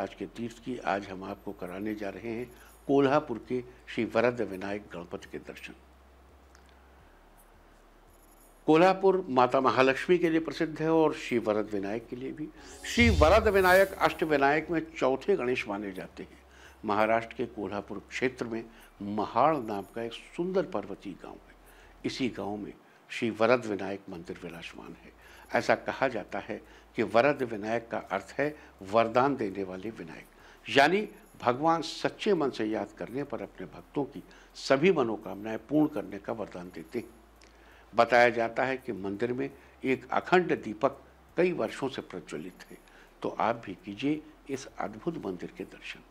ताज के तीर्थ की आज हम आपको कराने जा रहे हैं कोल्हापुर के श्री वरद विनायक गणपति के दर्शन कोल्हापुर माता महालक्ष्मी के लिए प्रसिद्ध है और श्री वरद विनायक के लिए भी श्री वरद विनायक अष्ट विनायक में चौथे गणेश माने जाते हैं महाराष्ट्र के कोल्हापुर क्षेत्र में महाड़ नाम का एक सुंदर पर्वतीय गांव है इसी गांव में श्री वरद विनायक मंदिर विराजमान है ऐसा कहा जाता है कि वरद विनायक का अर्थ है वरदान देने वाले विनायक यानी भगवान सच्चे मन से याद करने पर अपने भक्तों की सभी मनोकामनाएं पूर्ण करने का वरदान देते हैं बताया जाता है कि मंदिर में एक अखंड दीपक कई वर्षों से प्रज्वलित है तो आप भी कीजिए इस अद्भुत मंदिर के दर्शन